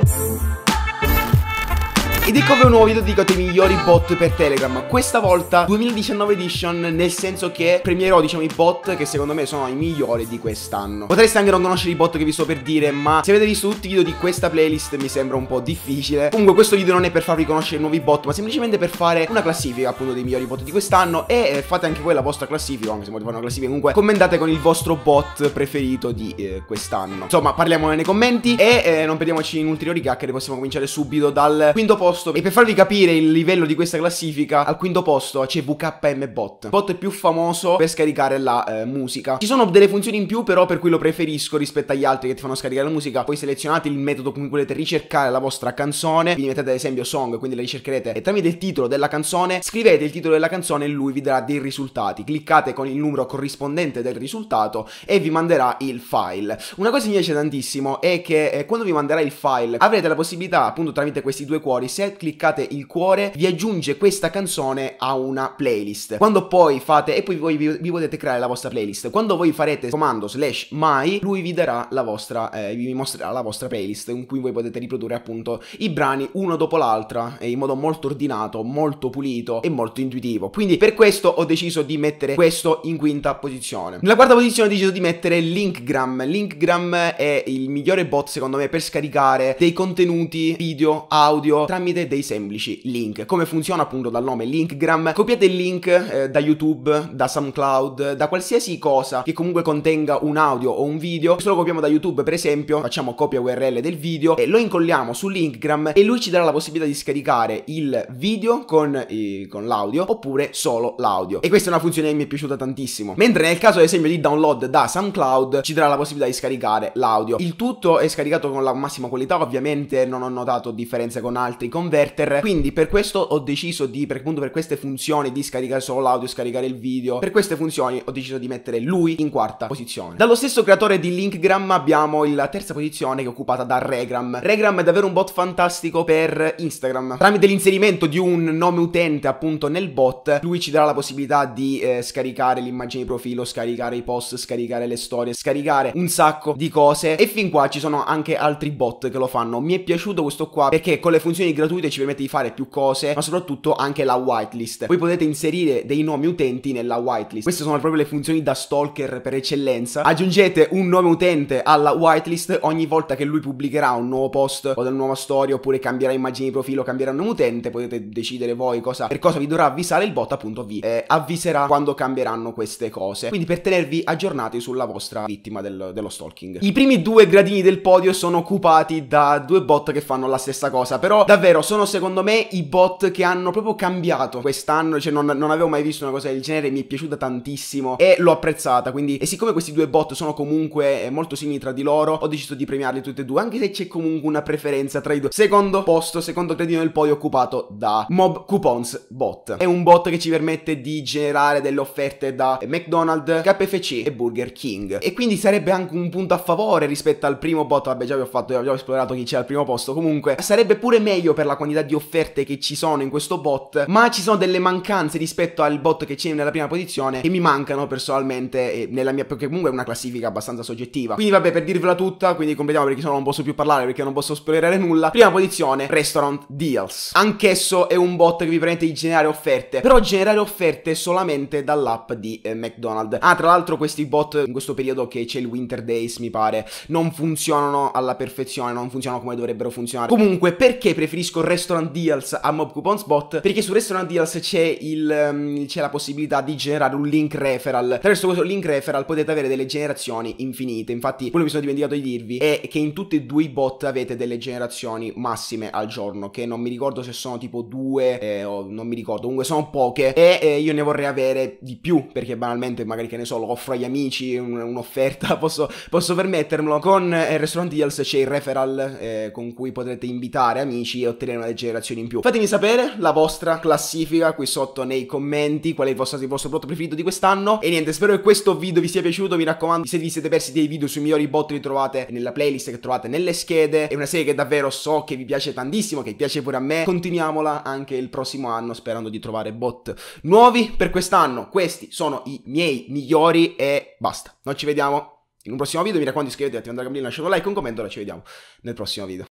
Thank you. Ed ecco un nuovo video dedicato ai migliori bot per Telegram Questa volta 2019 edition nel senso che premierò diciamo i bot che secondo me sono i migliori di quest'anno Potreste anche non conoscere i bot che vi sto per dire ma se avete visto tutti i video di questa playlist mi sembra un po' difficile Comunque questo video non è per farvi conoscere nuovi bot ma semplicemente per fare una classifica appunto dei migliori bot di quest'anno E eh, fate anche voi la vostra classifica anche se volete fare una classifica comunque commentate con il vostro bot preferito di eh, quest'anno Insomma parliamone nei commenti e eh, non perdiamoci in ulteriori chiacchiere possiamo cominciare subito dal quinto posto posto. E per farvi capire il livello di questa classifica, al quinto posto c'è VKM Bot. Bot più famoso per scaricare la eh, musica. Ci sono delle funzioni in più, però, per cui lo preferisco rispetto agli altri che ti fanno scaricare la musica. Poi selezionate il metodo con cui volete ricercare la vostra canzone. Quindi mettete ad esempio song, quindi la ricercherete. E tramite il titolo della canzone, scrivete il titolo della canzone e lui vi darà dei risultati. Cliccate con il numero corrispondente del risultato e vi manderà il file. Una cosa che mi piace tantissimo è che eh, quando vi manderà il file avrete la possibilità appunto tramite questi due cuori se cliccate il cuore, vi aggiunge questa canzone a una playlist. Quando poi fate, e poi voi vi, vi potete creare la vostra playlist. Quando voi farete comando slash mai, lui vi darà la vostra, eh, vi mostrerà la vostra playlist in cui voi potete riprodurre appunto i brani uno dopo l'altra in modo molto ordinato, molto pulito e molto intuitivo. Quindi per questo ho deciso di mettere questo in quinta posizione. Nella quarta posizione ho deciso di mettere Linkgram. Linkgram è il migliore bot secondo me per scaricare dei contenuti video, audio tramite tramite dei semplici link. Come funziona appunto dal nome Linkgram? Copiate il link eh, da YouTube, da SoundCloud, da qualsiasi cosa che comunque contenga un audio o un video. Se lo copiamo da YouTube per esempio, facciamo copia URL del video e lo incolliamo su Linkgram e lui ci darà la possibilità di scaricare il video con, eh, con l'audio oppure solo l'audio. E questa è una funzione che mi è piaciuta tantissimo. Mentre nel caso ad esempio di download da SoundCloud ci darà la possibilità di scaricare l'audio. Il tutto è scaricato con la massima qualità, ovviamente non ho notato differenze con altri converter quindi per questo ho deciso di per, appunto per queste funzioni di scaricare solo l'audio scaricare il video per queste funzioni ho deciso di mettere lui in quarta posizione dallo stesso creatore di Linkgram abbiamo la terza posizione che è occupata da Regram Regram è davvero un bot fantastico per Instagram tramite l'inserimento di un nome utente appunto nel bot lui ci darà la possibilità di eh, scaricare l'immagine di profilo scaricare i post scaricare le storie scaricare un sacco di cose e fin qua ci sono anche altri bot che lo fanno mi è piaciuto questo qua perché con le funzioni gratuite gratuito e ci permette di fare più cose, ma soprattutto anche la whitelist. Voi potete inserire dei nomi utenti nella whitelist. Queste sono proprio le funzioni da stalker per eccellenza. Aggiungete un nome utente alla whitelist ogni volta che lui pubblicherà un nuovo post o una nuova storia oppure cambierà immagini di profilo, cambierà nome utente, potete decidere voi cosa, per cosa vi dovrà avvisare il bot, appunto vi eh, avviserà quando cambieranno queste cose. Quindi per tenervi aggiornati sulla vostra vittima del, dello stalking. I primi due gradini del podio sono occupati da due bot che fanno la stessa cosa, però davvero Davvero, sono secondo me i bot che hanno proprio cambiato quest'anno, cioè non, non avevo mai visto una cosa del genere, mi è piaciuta tantissimo e l'ho apprezzata, quindi e siccome questi due bot sono comunque eh, molto simili tra di loro, ho deciso di premiarli tutti e due, anche se c'è comunque una preferenza tra i due. Secondo posto, secondo gradino del podio occupato da Mob Coupons Bot. È un bot che ci permette di generare delle offerte da McDonald's, KFC e Burger King. E quindi sarebbe anche un punto a favore rispetto al primo bot, vabbè già vi ho fatto, già ho esplorato chi c'è al primo posto, comunque sarebbe pure meglio per la quantità di offerte che ci sono in questo bot, ma ci sono delle mancanze rispetto al bot che c'è nella prima posizione che mi mancano personalmente eh, nella mia perché comunque è una classifica abbastanza soggettiva. Quindi vabbè, per dirvela tutta, quindi completiamo perché sennò non posso più parlare perché non posso spoilerare nulla. Prima posizione Restaurant Deals. Anch'esso è un bot che vi permette di generare offerte, però generare offerte solamente dall'app di eh, McDonald's. Ah, tra l'altro questi bot in questo periodo che c'è il Winter Days, mi pare, non funzionano alla perfezione, non funzionano come dovrebbero funzionare. Comunque, perché preferisco preferisco Restaurant Deals a Mob Coupon Spot perché su Restaurant Deals c'è il um, la possibilità di generare un link referral. Attraverso questo link referral potete avere delle generazioni infinite. Infatti, quello che mi sono dimenticato di dirvi è che in tutti e due i bot avete delle generazioni massime al giorno, che non mi ricordo se sono tipo due eh, o non mi ricordo, comunque sono poche e eh, io ne vorrei avere di più perché banalmente magari che ne so, lo offro agli amici un'offerta, posso, posso, permettermelo. Con eh, Restaurant Deals c'è il referral eh, con cui potrete invitare amici e ottenere ottenere una generazione in più. Fatemi sapere la vostra classifica qui sotto nei commenti, qual è il vostro, il vostro prodotto preferito di quest'anno. E niente, spero che questo video vi sia piaciuto, mi raccomando, se vi siete persi dei video sui migliori bot li trovate nella playlist che trovate nelle schede, è una serie che davvero so che vi piace tantissimo, che piace pure a me, continuiamola anche il prossimo anno sperando di trovare bot nuovi per quest'anno. Questi sono i miei migliori e basta. Noi ci vediamo in un prossimo video, mi raccomando iscrivetevi, attivate la campanella, lasciate un like, un commento, e allora ci vediamo nel prossimo video.